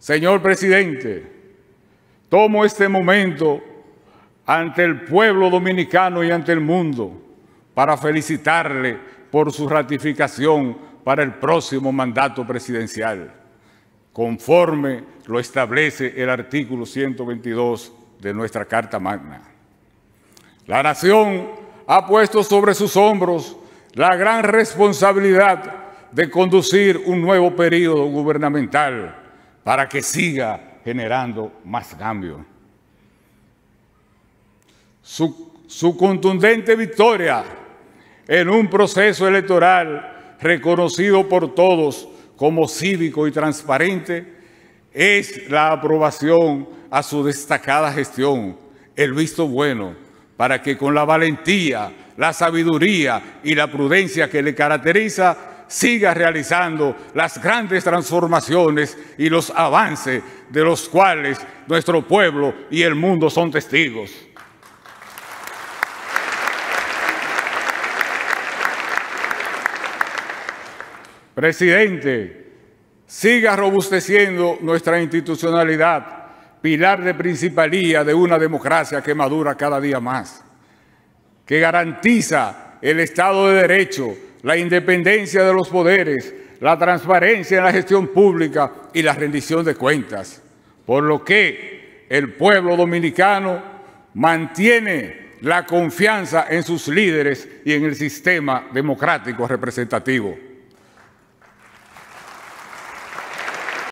Señor presidente, tomo este momento ante el pueblo dominicano y ante el mundo para felicitarle por su ratificación para el próximo mandato presidencial, conforme lo establece el artículo 122 de nuestra Carta Magna. La nación ha puesto sobre sus hombros la gran responsabilidad de conducir un nuevo periodo gubernamental para que siga generando más cambio. Su, contundente victoria en un proceso electoral reconocido por todos como cívico y transparente es la aprobación a su destacada gestión, el visto bueno, para que con la valentía, la sabiduría y la prudencia que le caracteriza siga realizando las grandes transformaciones y los avances de los cuales nuestro pueblo y el mundo son testigos. Presidente, siga robusteciendo nuestra institucionalidad, pilar de principalía de una democracia que madura cada día más, que garantiza el Estado de Derecho, la independencia de los poderes, la transparencia en la gestión pública y la rendición de cuentas. Por lo que el pueblo dominicano mantiene la confianza en sus líderes y en el sistema democrático representativo.